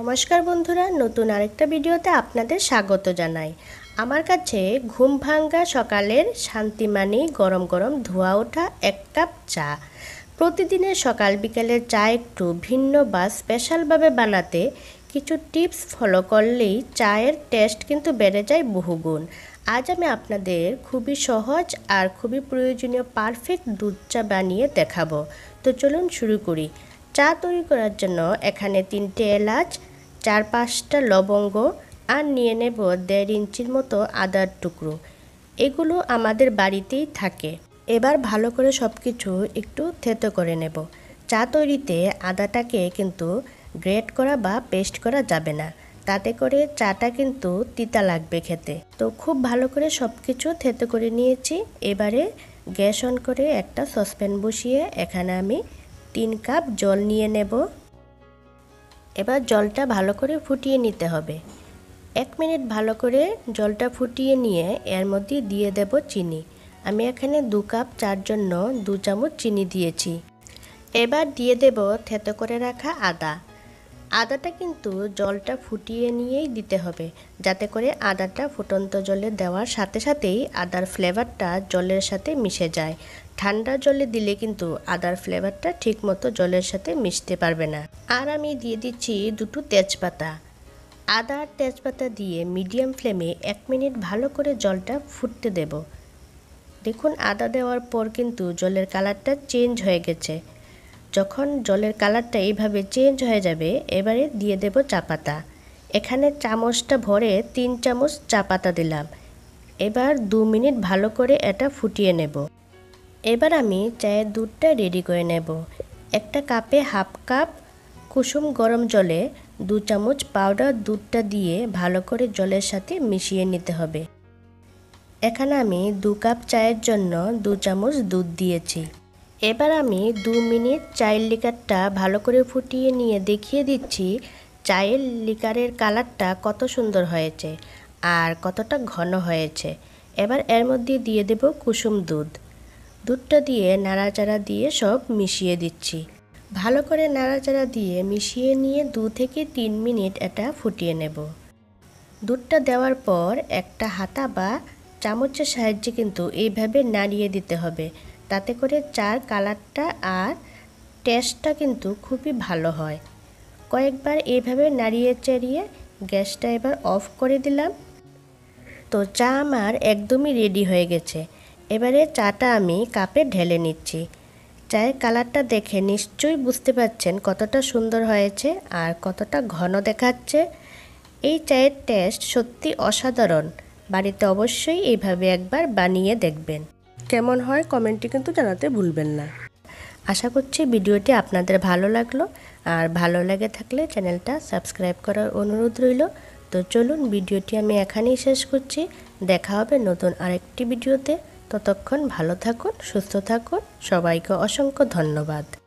নমস্কার বন্ধুরা নতুন আরেকটা ভিডিওতে আপনাদের স্বাগত জানাই আমার কাছে ঘুম ভাঙ্গা সকালের শান্তি মানি গরম গরম ধোয়া ওঠা এক কাপ চা প্রতিদিনের সকাল বিকেলের চা একটু ভিন্ন বা স্পেশালভাবে বানাতে কিছু টিপস ফলো করলেই চায়ের টেস্ট কিন্তু বেড়ে যায় বহুগুণ আজ আমি আপনাদের খুবই সহজ আর খুবই প্রয়োজনীয় পারফেক্ট দুধ চা বানিয়ে দেখাবো তো চলুন শুরু করি চা তৈরি করার জন্য এখানে তিনটে এলাচ চার পাঁচটা লবঙ্গ আর নিয়ে নেব দেড় ইঞ্চির মতো আদার টুকরো এগুলো আমাদের বাড়িতেই থাকে এবার ভালো করে সব কিছু একটু থেতো করে নেব চা তৈরিতে আদাটাকে কিন্তু গ্রেট করা বা পেস্ট করা যাবে না তাতে করে চাটা কিন্তু তিতা লাগবে খেতে তো খুব ভালো করে সব কিছু থেতো করে নিয়েছি এবারে গ্যাস অন করে একটা সসপ্যান বসিয়ে এখানে আমি তিন কাপ জল নিয়ে নেব এবার জলটা ভালো করে ফুটিয়ে নিতে হবে এক মিনিট ভালো করে জলটা ফুটিয়ে নিয়ে এর মধ্যে দিয়ে দেব চিনি আমি এখানে দু কাপ চার জন্য দু চামচ চিনি দিয়েছি এবার দিয়ে দেব থেতো করে রাখা আদা আদাটা কিন্তু জলটা ফুটিয়ে নিয়েই দিতে হবে যাতে করে আদাটা ফুটন্ত জলে দেওয়ার সাথে সাথেই আদার ফ্লেভারটা জলের সাথে মিশে যায় ঠান্ডা জলে দিলে কিন্তু আদার ফ্লেভারটা ঠিকমতো জলের সাথে মিশতে পারবে না আর আমি দিয়ে দিচ্ছি দুটো তেজপাতা আদা আর তেজপাতা দিয়ে মিডিয়াম ফ্লেমে এক মিনিট ভালো করে জলটা ফুটতে দেব দেখুন আদা দেওয়ার পর কিন্তু জলের কালারটা চেঞ্জ হয়ে গেছে যখন জলের কালারটা এইভাবে চেঞ্জ হয়ে যাবে এবারে দিয়ে দেব চা পাতা এখানে চামচটা ভরে তিন চামচ চা পাতা দিলাম এবার দু মিনিট ভালো করে এটা ফুটিয়ে নেব এবার আমি চায়ের দুধটা রেডি করে নেব একটা কাপে হাফ কাপ কুসুম গরম জলে দু চামচ পাউডার দুধটা দিয়ে ভালো করে জলের সাথে মিশিয়ে নিতে হবে এখানে আমি দু কাপ চায়ের জন্য দু চামচ দুধ দিয়েছি এবার আমি দু মিনিট চায়ের লিকারটা ভালো করে ফুটিয়ে নিয়ে দেখিয়ে দিচ্ছি চায়ের লিকারের কালারটা কত সুন্দর হয়েছে আর কতটা ঘন হয়েছে এবার এর মধ্যে দিয়ে দেব কুসুম দুধ দুধটা দিয়ে নাড়াচাড়া দিয়ে সব মিশিয়ে দিচ্ছি ভালো করে নাড়াচাড়া দিয়ে মিশিয়ে নিয়ে দু থেকে তিন মিনিট এটা ফুটিয়ে নেব দুধটা দেওয়ার পর একটা হাতা বা চামচের সাহায্যে কিন্তু এইভাবে নাড়িয়ে দিতে হবে তাতে করে চার কালারটা আর টেস্টটা কিন্তু খুবই ভালো হয় কয়েকবার এইভাবে নাড়িয়ে চাড়িয়ে গ্যাসটা এবার অফ করে দিলাম তো চা আমার একদমই রেডি হয়ে গেছে এবারে চাটা আমি কাপে ঢেলে নিচ্ছি চায়ের কালারটা দেখে নিশ্চয়ই বুঝতে পারছেন কতটা সুন্দর হয়েছে আর কতটা ঘন দেখাচ্ছে এই চায়ের টেস্ট সত্যি অসাধারণ বাড়িতে অবশ্যই এইভাবে একবার বানিয়ে দেখবেন কেমন হয় কমেন্টে কিন্তু জানাতে ভুলবেন না আশা করছি ভিডিওটি আপনাদের ভালো লাগলো আর ভালো লাগে থাকলে চ্যানেলটা সাবস্ক্রাইব করার অনুরোধ রইল তো চলুন ভিডিওটি আমি এখানেই শেষ করছি দেখা হবে নতুন আরেকটি ভিডিওতে ততক্ষণ ভালো থাকুন সুস্থ থাকুন সবাইকে অসংখ্য ধন্যবাদ